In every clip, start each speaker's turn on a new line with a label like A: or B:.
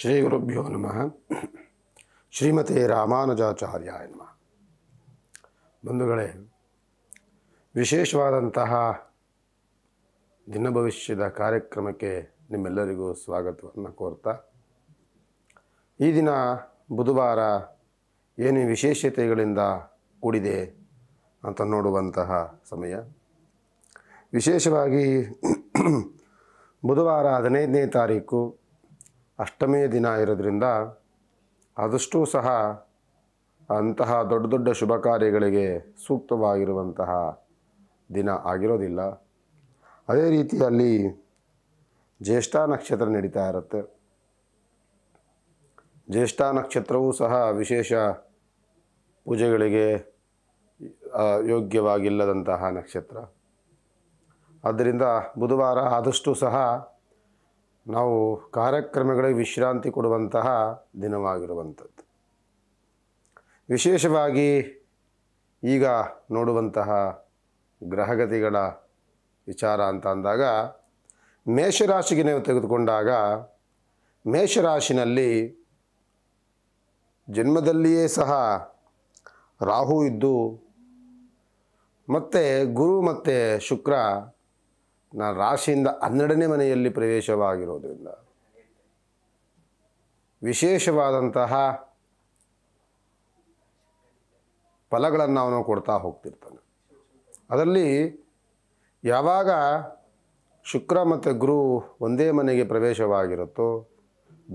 A: ಶ್ರೀ ಗುರುಭ್ಯೋ ನಮಃ ಶ್ರೀಮತಿ ರಾಮಾನುಜಾಚಾರ್ಯ ನಮಃ ಬಂಧುಗಳೇ ವಿಶೇಷವಾದಂತಹ ದಿನ ಭವಿಷ್ಯದ ಕಾರ್ಯಕ್ರಮಕ್ಕೆ ನಿಮ್ಮೆಲ್ಲರಿಗೂ ಸ್ವಾಗತವನ್ನು ಕೋರ್ತಾ ಈ ದಿನ ಬುಧವಾರ ಏನು ವಿಶೇಷತೆಗಳಿಂದ ಕೂಡಿದೆ ಅಂತ ನೋಡುವಂತಹ ಸಮಯ ವಿಶೇಷವಾಗಿ ಬುಧವಾರ ಹದಿನೈದನೇ ತಾರೀಕು ಅಷ್ಟಮಿಯ ದಿನ ಇರೋದ್ರಿಂದ ಆದಷ್ಟೂ ಸಹ ಅಂತಹ ದೊಡ್ಡ ದೊಡ್ಡ ಶುಭ ಕಾರ್ಯಗಳಿಗೆ ಸೂಕ್ತವಾಗಿರುವಂತಹ ದಿನ ಆಗಿರೋದಿಲ್ಲ ಅದೇ ರೀತಿಯಲ್ಲಿ ಜ್ಯೇಷ್ಠ ನಕ್ಷತ್ರ ನಡೀತಾ ಇರುತ್ತೆ ಜ್ಯೇಷ್ಠ ನಕ್ಷತ್ರವೂ ಸಹ ವಿಶೇಷ ಪೂಜೆಗಳಿಗೆ ಯೋಗ್ಯವಾಗಿಲ್ಲದಂತಹ ನಕ್ಷತ್ರ ಆದ್ದರಿಂದ ಬುಧವಾರ ಆದಷ್ಟು ಸಹ ನಾವು ಕಾರ್ಯಕ್ರಮಗಳಿಗೆ ವಿಶ್ರಾಂತಿ ಕೊಡುವಂತಹ ದಿನವಾಗಿರುವಂಥದ್ದು ವಿಶೇಷವಾಗಿ ಈಗ ನೋಡುವಂತಹ ಗ್ರಹಗತಿಗಳ ವಿಚಾರ ಅಂತ ಅಂದಾಗ ಮೇಷರಾಶಿಗೆ ನೀವು ತೆಗೆದುಕೊಂಡಾಗ ಮೇಷರಾಶಿನಲ್ಲಿ ಜನ್ಮದಲ್ಲಿಯೇ ಸಹ ರಾಹು ಇದ್ದು ಮತ್ತು ಗುರು ಮತ್ತು ಶುಕ್ರ ನಾನು ರಾಶಿಯಿಂದ ಹನ್ನೆರಡನೇ ಮನೆಯಲ್ಲಿ ಪ್ರವೇಶವಾಗಿರೋದ್ರಿಂದ ವಿಶೇಷವಾದಂತಹ ಫಲಗಳನ್ನು ಅವನು ಕೊಡ್ತಾ ಹೋಗ್ತಿರ್ತಾನೆ ಅದರಲ್ಲಿ ಯಾವಾಗ ಶುಕ್ರ ಮತ್ತು ಗುರು ಒಂದೇ ಮನೆಗೆ ಪ್ರವೇಶವಾಗಿರುತ್ತೋ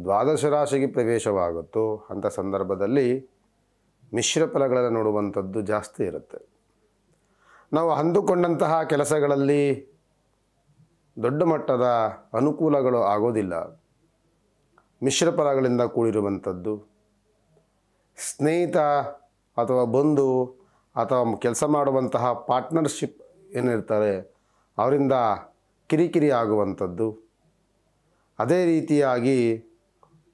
A: ದ್ವಾದಶ ರಾಶಿಗೆ ಪ್ರವೇಶವಾಗುತ್ತೋ ಅಂಥ ಸಂದರ್ಭದಲ್ಲಿ ಮಿಶ್ರ ಫಲಗಳನ್ನು ನೋಡುವಂಥದ್ದು ಜಾಸ್ತಿ ಇರುತ್ತೆ ನಾವು ಅಂದುಕೊಂಡಂತಹ ಕೆಲಸಗಳಲ್ಲಿ ದೊಡ್ಡ ಮಟ್ಟದ ಅನುಕೂಲಗಳು ಆಗೋದಿಲ್ಲ ಮಿಶ್ರ ಕೂಡಿರುವಂಥದ್ದು ಸ್ನೇಹಿತ ಅಥವಾ ಬಂಧು ಅಥವಾ ಕೆಲಸ ಮಾಡುವಂತಹ ಪಾರ್ಟ್ನರ್ಶಿಪ್ ಏನಿರ್ತಾರೆ ಅವರಿಂದ ಕಿರಿಕಿರಿ ಆಗುವಂಥದ್ದು ಅದೇ ರೀತಿಯಾಗಿ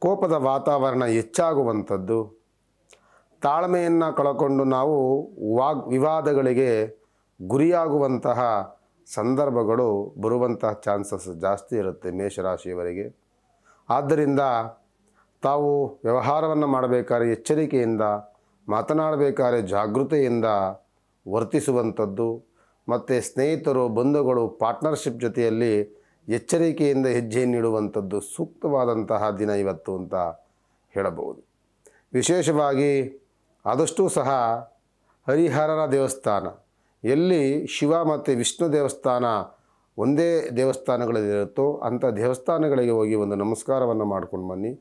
A: ಕೋಪದ ವಾತಾವರಣ ಹೆಚ್ಚಾಗುವಂಥದ್ದು ತಾಳ್ಮೆಯನ್ನು ಕಳಕೊಂಡು ನಾವು ವಾಗ್ ವಿವಾದಗಳಿಗೆ ಗುರಿಯಾಗುವಂತಹ ಸಂದರ್ಭಗಳು ಬರುವಂತಹ ಚಾನ್ಸಸ್ ಜಾಸ್ತಿ ಇರುತ್ತೆ ಮೇಷರಾಶಿಯವರಿಗೆ ಆದ್ದರಿಂದ ತಾವು ವ್ಯವಹಾರವನ್ನು ಮಾಡಬೇಕಾದ್ರೆ ಎಚ್ಚರಿಕೆಯಿಂದ ಮಾತನಾಡಬೇಕಾದ್ರೆ ಜಾಗೃತೆಯಿಂದ ವರ್ತಿಸುವಂಥದ್ದು ಮತ್ತು ಸ್ನೇಹಿತರು ಬಂಧುಗಳು ಪಾರ್ಟ್ನರ್ಶಿಪ್ ಜೊತೆಯಲ್ಲಿ ಎಚ್ಚರಿಕೆಯಿಂದ ಹೆಜ್ಜೆ ನೀಡುವಂಥದ್ದು ಸೂಕ್ತವಾದಂತಹ ದಿನ ಇವತ್ತು ಅಂತ ಹೇಳಬಹುದು ವಿಶೇಷವಾಗಿ ಆದಷ್ಟು ಸಹ ಹರಿಹರರ ದೇವಸ್ಥಾನ ಎಲ್ಲಿ ಶಿವ ಮತ್ತು ವಿಷ್ಣು ದೇವಸ್ಥಾನ ಒಂದೇ ದೇವಸ್ಥಾನಗಳಲ್ಲಿರುತ್ತೋ ಅಂಥ ದೇವಸ್ಥಾನಗಳಿಗೆ ಹೋಗಿ ಒಂದು ನಮಸ್ಕಾರವನ್ನು ಮಾಡ್ಕೊಂಡು ಬನ್ನಿ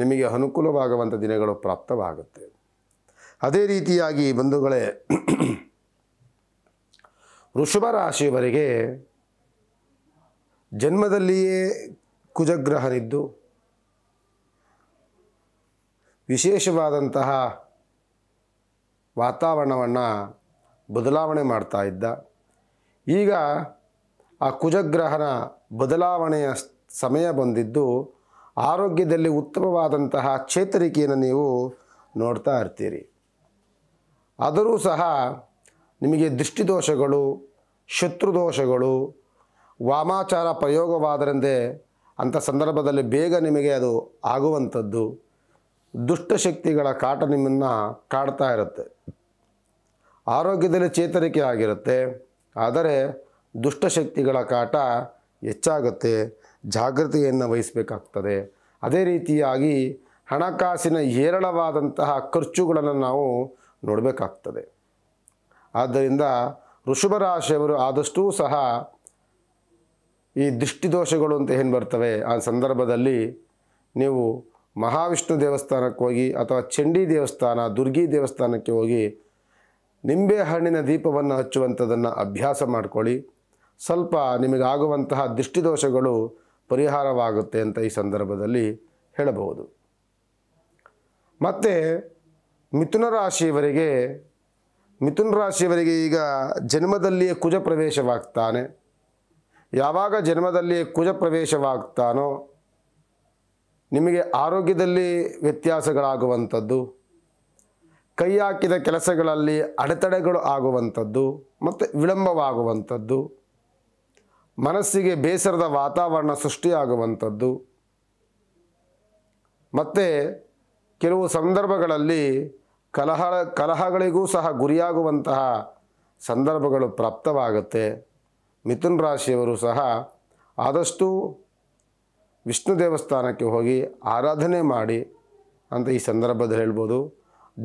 A: ನಿಮಗೆ ಅನುಕೂಲವಾಗುವಂಥ ದಿನಗಳು ಪ್ರಾಪ್ತವಾಗುತ್ತೆ ಅದೇ ರೀತಿಯಾಗಿ ಬಂಧುಗಳೇ ವೃಷಭ ರಾಶಿಯವರಿಗೆ ಜನ್ಮದಲ್ಲಿಯೇ ಕುಜಗ್ರಹನಿದ್ದು ವಿಶೇಷವಾದಂತಹ ವಾತಾವರಣವನ್ನು ಬದಲಾವಣೆ ಮಾಡ್ತಾ ಇದ್ದ ಈಗ ಆ ಕುಜಗ್ರಹನ ಬದಲಾವಣೆಯ ಸಮಯ ಬಂದಿದ್ದು ಆರೋಗ್ಯದಲ್ಲಿ ಉತ್ತಮವಾದಂತಹ ಚೇತರಿಕೆಯನ್ನು ನೀವು ನೋಡ್ತಾ ಇರ್ತೀರಿ ಆದರೂ ಸಹ ನಿಮಗೆ ದೃಷ್ಟಿದೋಷಗಳು ಶತ್ರುದೋಷಗಳು ವಾಮಾಚಾರ ಪ್ರಯೋಗವಾದರೆಂದೇ ಅಂಥ ಸಂದರ್ಭದಲ್ಲಿ ಬೇಗ ನಿಮಗೆ ಅದು ಆಗುವಂಥದ್ದು ದುಷ್ಟಶಕ್ತಿಗಳ ಕಾಟ ನಿಮ್ಮನ್ನು ಕಾಡ್ತಾ ಇರುತ್ತೆ ಆರೋಗ್ಯದಲ್ಲಿ ಚೇತರಿಕೆ ಆಗಿರುತ್ತೆ ಆದರೆ ದುಷ್ಟಶಕ್ತಿಗಳ ಕಾಟ ಹೆಚ್ಚಾಗುತ್ತೆ ಜಾಗೃತಿಯನ್ನು ವಹಿಸಬೇಕಾಗ್ತದೆ ಅದೇ ರೀತಿಯಾಗಿ ಹಣಕಾಸಿನ ಹೇರಳವಾದಂತಹ ಖರ್ಚುಗಳನ್ನು ನಾವು ನೋಡಬೇಕಾಗ್ತದೆ ಆದ್ದರಿಂದ ಋಷಭ ರಾಶಿಯವರು ಆದಷ್ಟೂ ಸಹ ಈ ದೃಷ್ಟಿದೋಷಗಳು ಅಂತ ಏನು ಬರ್ತವೆ ಆ ಸಂದರ್ಭದಲ್ಲಿ ನೀವು ಮಹಾವಿಷ್ಣು ದೇವಸ್ಥಾನಕ್ಕೆ ಹೋಗಿ ಅಥವಾ ಚಂಡಿ ದೇವಸ್ಥಾನ ದುರ್ಗಿ ದೇವಸ್ಥಾನಕ್ಕೆ ಹೋಗಿ ನಿಂಬೆ ಹಣ್ಣಿನ ದೀಪವನ್ನು ಹಚ್ಚುವಂಥದ್ದನ್ನು ಅಭ್ಯಾಸ ಮಾಡಿಕೊಳ್ಳಿ ಸ್ವಲ್ಪ ನಿಮಗಾಗುವಂತಹ ದೃಷ್ಟಿದೋಷಗಳು ಪರಿಹಾರವಾಗುತ್ತೆ ಅಂತ ಈ ಸಂದರ್ಭದಲ್ಲಿ ಹೇಳಬಹುದು ಮತ್ತು ಮಿಥುನ ರಾಶಿಯವರಿಗೆ ಮಿಥುನ ರಾಶಿಯವರಿಗೆ ಈಗ ಜನ್ಮದಲ್ಲಿಯೇ ಕುಜ ಪ್ರವೇಶವಾಗ್ತಾನೆ ಯಾವಾಗ ಜನ್ಮದಲ್ಲಿಯೇ ಕುಜ ಪ್ರವೇಶವಾಗ್ತಾನೋ ನಿಮಗೆ ಆರೋಗ್ಯದಲ್ಲಿ ವ್ಯತ್ಯಾಸಗಳಾಗುವಂಥದ್ದು ಕೈ ಹಾಕಿದ ಕೆಲಸಗಳಲ್ಲಿ ಅಡೆತಡೆಗಳು ಆಗುವಂಥದ್ದು ಮತ್ತು ವಿಳಂಬವಾಗುವಂಥದ್ದು ಮನಸ್ಸಿಗೆ ಬೇಸರದ ವಾತಾವರಣ ಸೃಷ್ಟಿಯಾಗುವಂಥದ್ದು ಮತ್ತು ಕೆಲವು ಸಂದರ್ಭಗಳಲ್ಲಿ ಕಲಹ ಕಲಹಗಳಿಗೂ ಸಹ ಗುರಿಯಾಗುವಂತಹ ಸಂದರ್ಭಗಳು ಪ್ರಾಪ್ತವಾಗುತ್ತೆ ಮಿಥುನ್ ರಾಶಿಯವರು ಸಹ ಆದಷ್ಟು ವಿಷ್ಣು ದೇವಸ್ಥಾನಕ್ಕೆ ಹೋಗಿ ಆರಾಧನೆ ಮಾಡಿ ಅಂತ ಈ ಸಂದರ್ಭದಲ್ಲಿ ಹೇಳ್ಬೋದು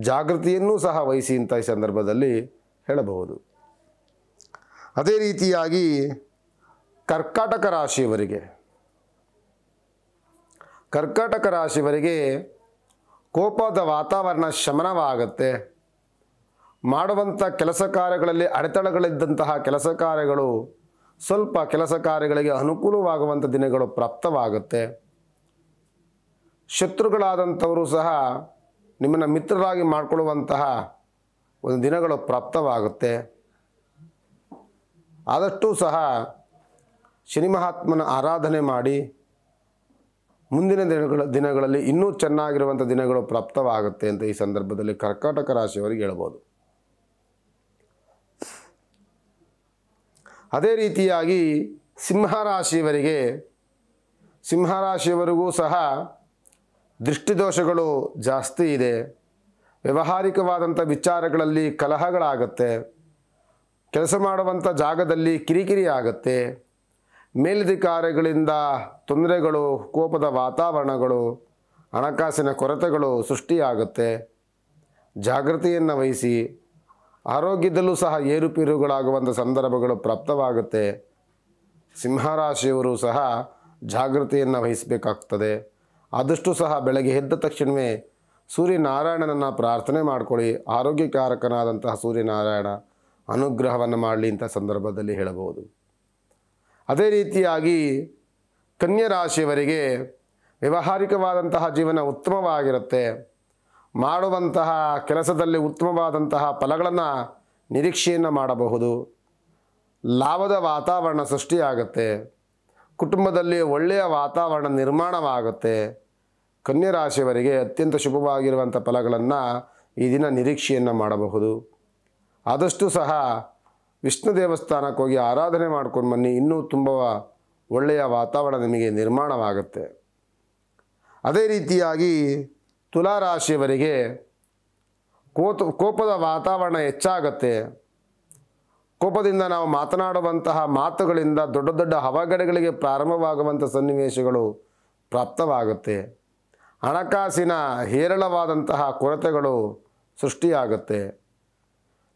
A: ಜಾಗೃತಿಯನ್ನೂ ಸಹ ವಹಿಸಿ ಇಂಥ ಸಂದರ್ಭದಲ್ಲಿ ಹೇಳಬಹುದು ಅದೇ ರೀತಿಯಾಗಿ ಕರ್ಕಾಟಕ ರಾಶಿಯವರಿಗೆ ಕರ್ಕಾಟಕ ರಾಶಿಯವರಿಗೆ ಕೋಪದ ವಾತಾವರಣ ಶಮನವಾಗುತ್ತೆ ಮಾಡುವಂಥ ಕೆಲಸ ಕಾರ್ಯಗಳಲ್ಲಿ ಅಡೆತಡೆಗಳಿದ್ದಂತಹ ಕೆಲಸ ಕಾರ್ಯಗಳು ಸ್ವಲ್ಪ ಕೆಲಸ ಕಾರ್ಯಗಳಿಗೆ ಅನುಕೂಲವಾಗುವಂಥ ದಿನಗಳು ಪ್ರಾಪ್ತವಾಗುತ್ತೆ ಶತ್ರುಗಳಾದಂಥವರು ಸಹ ನಿಮ್ಮನ್ನು ಮಿತ್ರರಾಗಿ ಮಾಡಿಕೊಳ್ಳುವಂತಹ ಒಂದು ದಿನಗಳು ಪ್ರಾಪ್ತವಾಗುತ್ತೆ ಆದಷ್ಟು ಸಹ ಶನಿ ಮಹಾತ್ಮನ ಆರಾಧನೆ ಮಾಡಿ ಮುಂದಿನ ದಿನಗಳ ದಿನಗಳಲ್ಲಿ ಇನ್ನೂ ಚೆನ್ನಾಗಿರುವಂಥ ದಿನಗಳು ಪ್ರಾಪ್ತವಾಗುತ್ತೆ ಅಂತ ಈ ಸಂದರ್ಭದಲ್ಲಿ ಕರ್ಕಾಟಕ ರಾಶಿಯವರಿಗೆ ಹೇಳ್ಬೋದು ಅದೇ ರೀತಿಯಾಗಿ ಸಿಂಹರಾಶಿಯವರಿಗೆ ಸಿಂಹರಾಶಿಯವರಿಗೂ ಸಹ ದೃಷ್ಟಿದೋಷಗಳು ಜಾಸ್ತಿ ಇದೆ ವ್ಯವಹಾರಿಕವಾದಂಥ ವಿಚಾರಗಳಲ್ಲಿ ಕಲಹಗಳಾಗತ್ತೆ ಕೆಲಸ ಮಾಡುವಂಥ ಜಾಗದಲ್ಲಿ ಕಿರಿಕಿರಿ ಆಗುತ್ತೆ ಮೇಲಧಿಕಾರಿಗಳಿಂದ ತೊಂದರೆಗಳು ಕೋಪದ ವಾತಾವರಣಗಳು ಹಣಕಾಸಿನ ಕೊರತೆಗಳು ಸೃಷ್ಟಿಯಾಗುತ್ತೆ ಜಾಗೃತಿಯನ್ನು ವಹಿಸಿ ಆರೋಗ್ಯದಲ್ಲೂ ಸಹ ಏರುಪೇರುಗಳಾಗುವಂಥ ಸಂದರ್ಭಗಳು ಪ್ರಾಪ್ತವಾಗುತ್ತೆ ಸಿಂಹರಾಶಿಯವರು ಸಹ ಜಾಗೃತಿಯನ್ನು ವಹಿಸಬೇಕಾಗ್ತದೆ ಆದಷ್ಟು ಸಹ ಬೆಳಗ್ಗೆ ಎದ್ದ ತಕ್ಷಣವೇ ಸೂರ್ಯನಾರಾಯಣನನ್ನು ಪ್ರಾರ್ಥನೆ ಮಾಡಿಕೊಳ್ಳಿ ಆರೋಗ್ಯಕಾರಕನಾದಂತಹ ಸೂರ್ಯನಾರಾಯಣ ಅನುಗ್ರಹವನ್ನು ಮಾಡಲಿ ಇಂಥ ಸಂದರ್ಭದಲ್ಲಿ ಹೇಳಬಹುದು ಅದೇ ರೀತಿಯಾಗಿ ಕನ್ಯಾ ರಾಶಿಯವರಿಗೆ ವ್ಯಾವಹಾರಿಕವಾದಂತಹ ಜೀವನ ಉತ್ತಮವಾಗಿರುತ್ತೆ ಮಾಡುವಂತಹ ಕೆಲಸದಲ್ಲಿ ಉತ್ತಮವಾದಂತಹ ಫಲಗಳನ್ನು ನಿರೀಕ್ಷೆಯನ್ನು ಮಾಡಬಹುದು ಲಾಭದ ವಾತಾವರಣ ಸೃಷ್ಟಿಯಾಗುತ್ತೆ ಕುಟುಂಬದಲ್ಲಿ ಒಳ್ಳೆಯ ವಾತಾವರಣ ನಿರ್ಮಾಣವಾಗುತ್ತೆ ಕನ್ಯಾ ರಾಶಿಯವರಿಗೆ ಅತ್ಯಂತ ಶುಭವಾಗಿರುವಂಥ ಫಲಗಳನ್ನು ಈ ದಿನ ನಿರೀಕ್ಷೆಯನ್ನು ಮಾಡಬಹುದು ಆದಷ್ಟು ಸಹ ವಿಷ್ಣು ದೇವಸ್ಥಾನಕ್ಕೆ ಹೋಗಿ ಆರಾಧನೆ ಮಾಡ್ಕೊಂಡು ಬನ್ನಿ ಇನ್ನೂ ತುಂಬ ಒಳ್ಳೆಯ ವಾತಾವರಣ ನಿಮಗೆ ನಿರ್ಮಾಣವಾಗುತ್ತೆ ಅದೇ ರೀತಿಯಾಗಿ ತುಲಾರಾಶಿಯವರಿಗೆ ಕೋತ ಕೋಪದ ವಾತಾವರಣ ಹೆಚ್ಚಾಗತ್ತೆ ಕೋಪದಿಂದ ನಾವು ಮಾತನಾಡುವಂತಹ ಮಾತುಗಳಿಂದ ದೊಡ್ಡ ದೊಡ್ಡ ಅವಘಡಗಳಿಗೆ ಪ್ರಾರಂಭವಾಗುವಂಥ ಸನ್ನಿವೇಶಗಳು ಪ್ರಾಪ್ತವಾಗುತ್ತೆ ಹಣಕಾಸಿನ ಹೇರಳವಾದಂತಹ ಕೊರತೆಗಳು ಸೃಷ್ಟಿಯಾಗುತ್ತೆ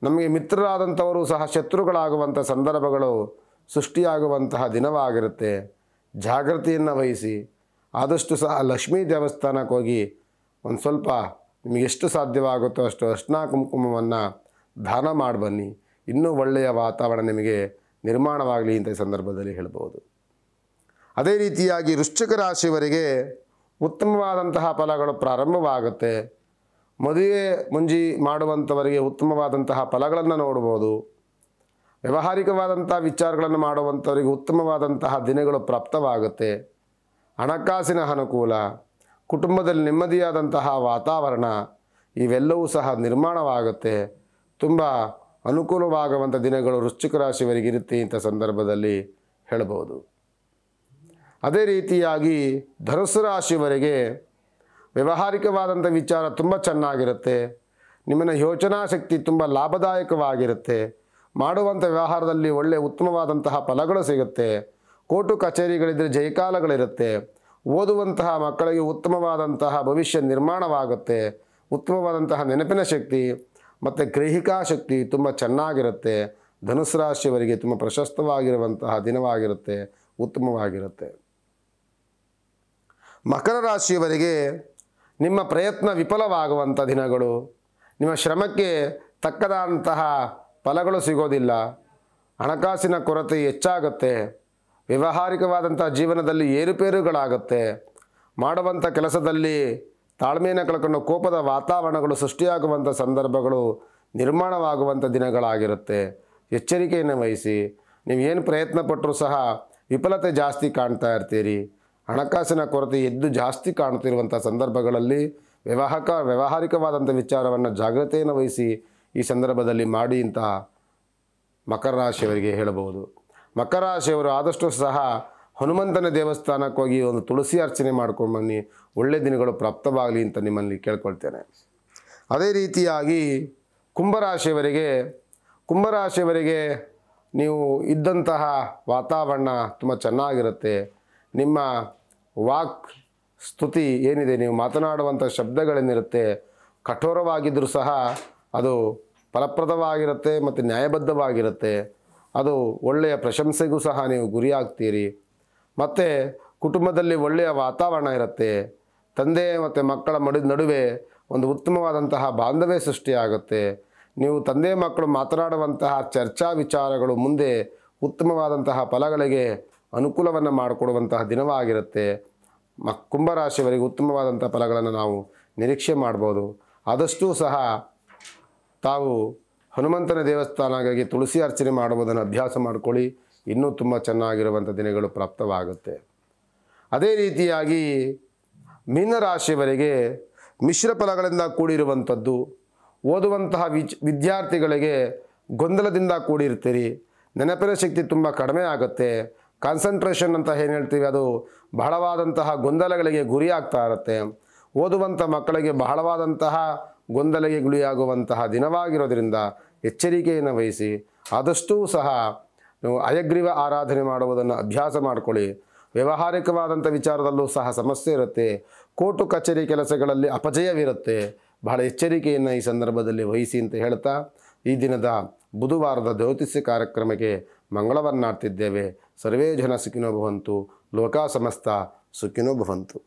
A: ನಮಗೆ ಮಿತ್ರರಾದಂಥವರು ಸಹ ಶತ್ರುಗಳಾಗುವಂಥ ಸಂದರ್ಭಗಳು ಸೃಷ್ಟಿಯಾಗುವಂತಹ ದಿನವಾಗಿರುತ್ತೆ ಜಾಗೃತಿಯನ್ನು ವಹಿಸಿ ಆದಷ್ಟು ಸಹ ಲಕ್ಷ್ಮೀ ದೇವಸ್ಥಾನಕ್ಕೆ ಹೋಗಿ ಒಂದು ಸ್ವಲ್ಪ ನಿಮಗೆಷ್ಟು ಸಾಧ್ಯವಾಗುತ್ತೋ ಅಷ್ಟು ಅರ್ಶನಾ ಕುಂಕುಮವನ್ನು ದಾನ ಮಾಡಿ ಬನ್ನಿ ಇನ್ನೂ ಒಳ್ಳೆಯ ವಾತಾವರಣ ನಿಮಗೆ ನಿರ್ಮಾಣವಾಗಲಿ ಅಂತ ಸಂದರ್ಭದಲ್ಲಿ ಹೇಳ್ಬೋದು ಅದೇ ರೀತಿಯಾಗಿ ವೃಶ್ಚಿಕ ರಾಶಿಯವರಿಗೆ ಉತ್ತಮವಾದಂತಹ ಫಲಗಳು ಪ್ರಾರಂಭವಾಗುತ್ತೆ ಮದುವೆ ಮುಂಜಿ ಮಾಡುವಂಥವರಿಗೆ ಉತ್ತಮವಾದಂತಹ ಫಲಗಳನ್ನು ನೋಡ್ಬೋದು ವ್ಯವಹಾರಿಕವಾದಂತಹ ವಿಚಾರಗಳನ್ನು ಮಾಡುವಂಥವರಿಗೆ ಉತ್ತಮವಾದಂತಹ ದಿನಗಳು ಪ್ರಾಪ್ತವಾಗುತ್ತೆ ಹಣಕಾಸಿನ ಅನುಕೂಲ ಕುಟುಂಬದಲ್ಲಿ ನೆಮ್ಮದಿಯಾದಂತಹ ವಾತಾವರಣ ಇವೆಲ್ಲವೂ ಸಹ ನಿರ್ಮಾಣವಾಗುತ್ತೆ ತುಂಬ ಅನುಕೂಲವಾಗುವಂಥ ದಿನಗಳು ವೃಶ್ಚಿಕ ರಾಶಿಯವರಿಗೆ ಇರುತ್ತೆ ಇಂಥ ಸಂದರ್ಭದಲ್ಲಿ ಹೇಳ್ಬೋದು ಅದೇ ರೀತಿಯಾಗಿ ಧನುಸು ರಾಶಿವರೆಗೆ ವ್ಯವಹಾರಿಕವಾದಂಥ ವಿಚಾರ ತುಂಬ ಚೆನ್ನಾಗಿರುತ್ತೆ ನಿಮ್ಮನ್ನು ಯೋಚನಾ ಶಕ್ತಿ ತುಂಬ ಲಾಭದಾಯಕವಾಗಿರುತ್ತೆ ಮಾಡುವಂಥ ವ್ಯವಹಾರದಲ್ಲಿ ಒಳ್ಳೆಯ ಉತ್ತಮವಾದಂತಹ ಫಲಗಳು ಸಿಗುತ್ತೆ ಕೋರ್ಟು ಕಚೇರಿಗಳಿದ್ದರೆ ಜಯಕಾಲಗಳಿರುತ್ತೆ ಓದುವಂತಹ ಮಕ್ಕಳಿಗೆ ಉತ್ತಮವಾದಂತಹ ಭವಿಷ್ಯ ನಿರ್ಮಾಣವಾಗುತ್ತೆ ಉತ್ತಮವಾದಂತಹ ನೆನಪಿನ ಶಕ್ತಿ ಮತ್ತು ಗ್ರಹಿಕಾ ಶಕ್ತಿ ತುಂಬ ಚೆನ್ನಾಗಿರುತ್ತೆ ಧನುಸು ರಾಶಿಯವರಿಗೆ ತುಂಬ ಪ್ರಶಸ್ತವಾಗಿರುವಂತಹ ದಿನವಾಗಿರುತ್ತೆ ಉತ್ತಮವಾಗಿರುತ್ತೆ ಮಕರ ರಾಶಿಯವರಿಗೆ ನಿಮ್ಮ ಪ್ರಯತ್ನ ವಿಫಲವಾಗುವಂಥ ದಿನಗಳು ನಿಮ್ಮ ಶ್ರಮಕ್ಕೆ ತಕ್ಕದಂತಹ ಫಲಗಳು ಸಿಗೋದಿಲ್ಲ ಹಣಕಾಸಿನ ಕೊರತೆ ಹೆಚ್ಚಾಗುತ್ತೆ ವ್ಯವಹಾರಿಕವಾದಂಥ ಜೀವನದಲ್ಲಿ ಏರುಪೇರುಗಳಾಗುತ್ತೆ ಮಾಡುವಂಥ ಕೆಲಸದಲ್ಲಿ ತಾಳ್ಮೆಯನ್ನು ಕಳ್ಕೊಂಡು ಕೋಪದ ವಾತಾವರಣಗಳು ಸೃಷ್ಟಿಯಾಗುವಂಥ ಸಂದರ್ಭಗಳು ನಿರ್ಮಾಣವಾಗುವಂಥ ದಿನಗಳಾಗಿರುತ್ತೆ ಎಚ್ಚರಿಕೆಯನ್ನು ವಹಿಸಿ ನೀವೇನು ಪಟ್ಟರೂ ಸಹ ವಿಫಲತೆ ಜಾಸ್ತಿ ಕಾಣ್ತಾ ಇರ್ತೀರಿ ಹಣಕಾಸಿನ ಕೊರತೆ ಎದ್ದು ಜಾಸ್ತಿ ಕಾಣುತ್ತಿರುವಂಥ ಸಂದರ್ಭಗಳಲ್ಲಿ ವ್ಯವಹಾರ ವ್ಯವಹಾರಿಕವಾದಂಥ ವಿಚಾರವನ್ನು ಜಾಗ್ರತೆಯನ್ನು ವಹಿಸಿ ಈ ಸಂದರ್ಭದಲ್ಲಿ ಮಾಡಿ ಅಂತ ಮಕರ ರಾಶಿಯವರಿಗೆ ಹೇಳಬಹುದು ಮಕರ ರಾಶಿಯವರು ಆದಷ್ಟು ಸಹ ಹನುಮಂತನ ದೇವಸ್ಥಾನಕ್ಕೆ ಹೋಗಿ ಒಂದು ತುಳಸಿ ಅರ್ಚನೆ ಮಾಡ್ಕೊಂಡು ಬನ್ನಿ ಒಳ್ಳೆಯ ದಿನಗಳು ಪ್ರಾಪ್ತವಾಗಲಿ ಅಂತ ನಿಮ್ಮಲ್ಲಿ ಕೇಳ್ಕೊಳ್ತೇನೆ ಅದೇ ರೀತಿಯಾಗಿ ಕುಂಭರಾಶಿಯವರಿಗೆ ಕುಂಭರಾಶಿಯವರಿಗೆ ನೀವು ಇದ್ದಂತಹ ವಾತಾವರಣ ತುಂಬ ಚೆನ್ನಾಗಿರುತ್ತೆ ನಿಮ್ಮ ವಾಕ್ ಸ್ತುತಿ ಏನಿದೆ ನೀವು ಮಾತನಾಡುವಂಥ ಶಬ್ದಗಳೇನಿರುತ್ತೆ ಕಠೋರವಾಗಿದ್ದರೂ ಸಹ ಅದು ಫಲಪ್ರದವಾಗಿರುತ್ತೆ ಮತ್ತು ನ್ಯಾಯಬದ್ಧವಾಗಿರುತ್ತೆ ಅದು ಒಳ್ಳೆಯ ಪ್ರಶಂಸೆಗೂ ಸಹ ನೀವು ಗುರಿಯಾಗ್ತೀರಿ ಮತ್ತು ಕುಟುಂಬದಲ್ಲಿ ಒಳ್ಳೆಯ ವಾತಾವರಣ ಇರುತ್ತೆ ತಂದೆ ಮತ್ತು ಮಕ್ಕಳ ಮಡಿದ ನಡುವೆ ಒಂದು ಉತ್ತಮವಾದಂತಹ ಬಾಂಧವ್ಯ ಸೃಷ್ಟಿಯಾಗುತ್ತೆ ನೀವು ತಂದೆ ಮಕ್ಕಳು ಮಾತನಾಡುವಂತಹ ಚರ್ಚಾ ವಿಚಾರಗಳು ಮುಂದೆ ಉತ್ತಮವಾದಂತಹ ಫಲಗಳಿಗೆ ಅನುಕೂಲವನ್ನು ಮಾಡಿಕೊಡುವಂತಹ ದಿನವಾಗಿರುತ್ತೆ ಮ ಕುಂಭರಾಶಿಯವರಿಗೆ ಉತ್ತಮವಾದಂಥ ಫಲಗಳನ್ನು ನಾವು ನಿರೀಕ್ಷೆ ಮಾಡ್ಬೋದು ಆದಷ್ಟು ಸಹ ತಾವು ಹನುಮಂತನ ದೇವಸ್ಥಾನಗಾಗಿ ತುಳಸಿ ಅರ್ಚನೆ ಮಾಡುವುದನ್ನು ಅಭ್ಯಾಸ ಮಾಡಿಕೊಳ್ಳಿ ಇನ್ನೂ ತುಂಬ ಚೆನ್ನಾಗಿರುವಂಥ ದಿನಗಳು ಪ್ರಾಪ್ತವಾಗುತ್ತೆ ಅದೇ ರೀತಿಯಾಗಿ ಮೀನರಾಶಿಯವರಿಗೆ ಮಿಶ್ರ ಫಲಗಳಿಂದ ಕೂಡಿರುವಂಥದ್ದು ಓದುವಂತಹ ವಿಚ್ ವಿದ್ಯಾರ್ಥಿಗಳಿಗೆ ಗೊಂದಲದಿಂದ ಕೂಡಿರ್ತೀರಿ ನೆನಪಿನ ಶಕ್ತಿ ತುಂಬ ಕಡಿಮೆ ಆಗುತ್ತೆ ಕಾನ್ಸಂಟ್ರೇಷನ್ ಅಂತ ಏನು ಹೇಳ್ತೀವಿ ಅದು ಬಹಳವಾದಂತಹ ಗೊಂದಲಗಳಿಗೆ ಗುರಿಯಾಗ್ತಾ ಇರುತ್ತೆ ಓದುವಂಥ ಮಕ್ಕಳಿಗೆ ಬಹಳವಾದಂತಹ ಗೊಂದಲಗೆ ಗುರಿಯಾಗುವಂತಹ ದಿನವಾಗಿರೋದ್ರಿಂದ ಎಚ್ಚರಿಕೆಯನ್ನು ವಹಿಸಿ ಆದಷ್ಟೂ ಸಹ ನೀವು ಅಯಗ್ರೀವ ಆರಾಧನೆ ಮಾಡುವುದನ್ನು ಅಭ್ಯಾಸ ಮಾಡಿಕೊಳ್ಳಿ ವ್ಯವಹಾರಿಕವಾದಂಥ ವಿಚಾರದಲ್ಲೂ ಸಹ ಸಮಸ್ಯೆ ಇರುತ್ತೆ ಕೋರ್ಟು ಕಚೇರಿ ಕೆಲಸಗಳಲ್ಲಿ ಅಪಜಯವಿರುತ್ತೆ ಬಹಳ ಎಚ್ಚರಿಕೆಯನ್ನು ಈ ಸಂದರ್ಭದಲ್ಲಿ ವಹಿಸಿ ಅಂತ ಹೇಳ್ತಾ ಈ ದಿನದ ಬುಧವಾರದ ಜ್ಯೋತಿಷ್ಯ ಕಾರ್ಯಕ್ರಮಕ್ಕೆ ಮಂಗಳವನ್ನಾರ್ತಿದ್ದೇವೆ ಸರ್ವೇ ಜನ ಸುಖಿನೋ ಭವಂತು ಲೋಕ ಸಮಸ್ತ ಸುಖಿನೋ ಭವಂತು